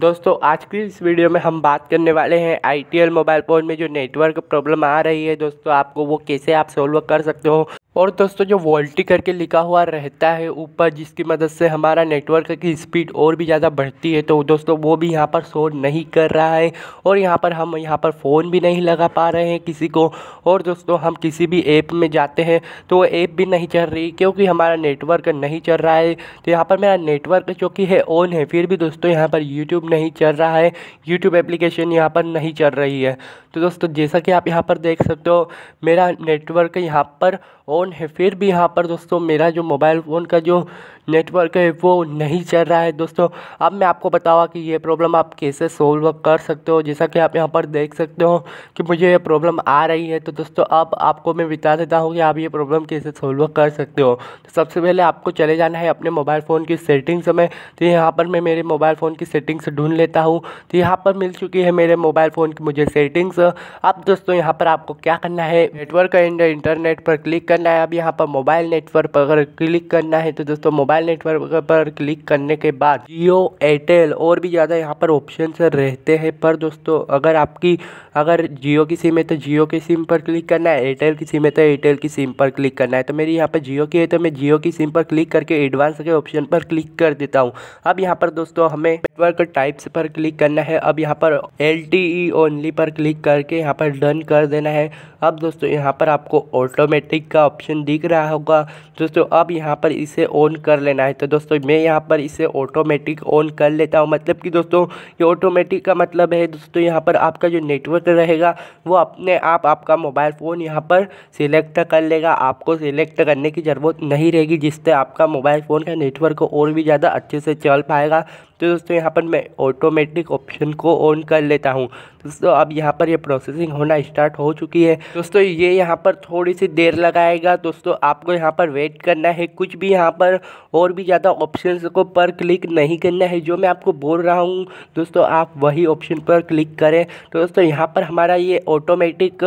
दोस्तों आज की इस वीडियो में हम बात करने वाले हैं आई मोबाइल फ़ोन में जो नेटवर्क प्रॉब्लम आ रही है दोस्तों आपको वो कैसे आप सॉल्व कर सकते हो और दोस्तों जो वोल्टी करके लिखा हुआ रहता है ऊपर जिसकी मदद से हमारा नेटवर्क की स्पीड और भी ज़्यादा बढ़ती है तो दोस्तों वो भी यहाँ पर शो नहीं कर रहा है और यहाँ पर हम यहाँ पर फ़ोन भी नहीं लगा पा रहे हैं किसी को और दोस्तों हम किसी भी ऐप में जाते हैं तो वो ऐप भी नहीं चल रही क्योंकि हमारा नेटवर्क नहीं चल रहा है तो यहाँ पर मेरा नेटवर्क जो कि है ऑन है फिर भी दोस्तों यहाँ पर यूट्यूब नहीं चल रहा है यूट्यूब एप्लीकेशन यहाँ पर नहीं चल रही है तो दोस्तों जैसा कि आप यहाँ पर देख सकते हो मेरा नेटवर्क यहाँ पर ऑन फ़ोन है फिर भी यहाँ पर दोस्तों मेरा जो मोबाइल फ़ोन का जो नेटवर्क है वो नहीं चल रहा है दोस्तों अब मैं आपको बताऊँ कि ये प्रॉब्लम आप कैसे सोल्व कर सकते हो जैसा कि आप यहाँ पर देख सकते हो कि मुझे ये प्रॉब्लम आ रही है तो दोस्तों अब आपको मैं बता देता हूँ कि आप ये प्रॉब्लम कैसे सोल्व कर सकते हो तो सबसे पहले आपको चले जाना है अपने मोबाइल फ़ोन की सेटिंग्स में तो यहाँ पर मैं मेरे मोबाइल फ़ोन की सेटिंग्स ढूंढ लेता हूँ तो यहाँ पर मिल चुकी है मेरे मोबाइल फ़ोन की मुझे सेटिंग्स अब दोस्तों यहाँ पर आपको क्या करना है नेटवर्क एंड इंटरनेट पर क्लिक करना है अब यहाँ पर मोबाइल नेटवर्क पर अगर क्लिक करना है तो दोस्तों मोबाइल मोबाइल नेटवर्क पर क्लिक करने के बाद जियो एयरटेल और भी ज़्यादा यहाँ पर ऑप्शन रहते हैं पर दोस्तों अगर आपकी अगर जियो की सिम है तो जियो की सिम पर क्लिक करना है एयरटेल की सिम है तो एयरटेल की सिम पर क्लिक करना है तो मेरी यहाँ पर जियो की है तो मैं जियो की सिम पर क्लिक करके एडवांस के ऑप्शन पर क्लिक कर देता हूँ अब यहाँ पर दोस्तों हमें नेटवर्क टाइप्स पर क्लिक करना है अब यहाँ पर एल ओनली e पर क्लिक करके यहाँ पर डन कर देना है अब दोस्तों यहाँ पर आपको ऑटोमेटिक का ऑप्शन दिख रहा होगा दोस्तों अब यहाँ पर इसे ऑन कर लेना है तो दोस्तों मैं यहाँ पर इसे ऑटोमेटिक ऑन कर लेता हूँ मतलब कि दोस्तों ये ऑटोमेटिक का मतलब है दोस्तों यहाँ पर आपका जो नेटवर्क रहेगा वो अपने आप आपका मोबाइल फ़ोन यहाँ पर सिलेक्ट कर लेगा आपको सिलेक्ट करने की ज़रूरत नहीं रहेगी जिससे आपका मोबाइल फ़ोन का नेटवर्क और भी ज़्यादा अच्छे से चल पाएगा तो दोस्तों यहाँ पर मैं ऑटोमेटिक ऑप्शन को ऑन कर लेता हूँ दोस्तों अब यहाँ पर ये प्रोसेसिंग होना स्टार्ट हो चुकी है दोस्तों ये यहाँ पर थोड़ी सी देर लगाएगा दोस्तों आपको यहाँ पर वेट करना है कुछ भी यहाँ पर और भी ज़्यादा ऑप्शन को पर क्लिक नहीं करना है जो मैं आपको बोल रहा हूँ दोस्तों आप वही ऑप्शन पर क्लिक करें तो दोस्तों यहाँ पर हमारा ये ऑटोमेटिक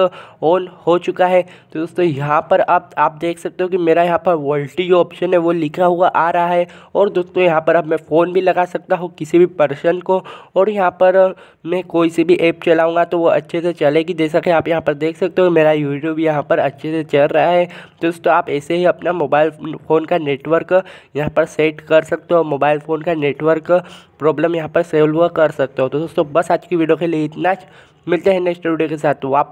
ऑन हो चुका है तो दोस्तों यहाँ पर आप आप देख सकते हो कि मेरा यहाँ पर जो ऑप्शन है वो लिखा हुआ आ रहा है और दोस्तों यहाँ पर अब मैं फ़ोन भी लगा सकता हूँ किसी भी पर्सन को और यहाँ पर मैं कोई सी भी ऐप चलाऊँगा तो वो अच्छे से चलेगी जैसा कि आप यहाँ पर देख सकते हो मेरा यूट्यूब यहाँ पर अच्छे से चल रहा है दोस्तों आप ऐसे ही अपना मोबाइल फ़ोन का नेटवर्क यहाँ पर सेट कर सकते हो मोबाइल फ़ोन का नेटवर्क प्रॉब्लम यहाँ पर सेल्व कर सकते हो तो दोस्तों बस आज की वीडियो के लिए इतना मिलते हैं नेक्स्ट वीडियो के साथ वापस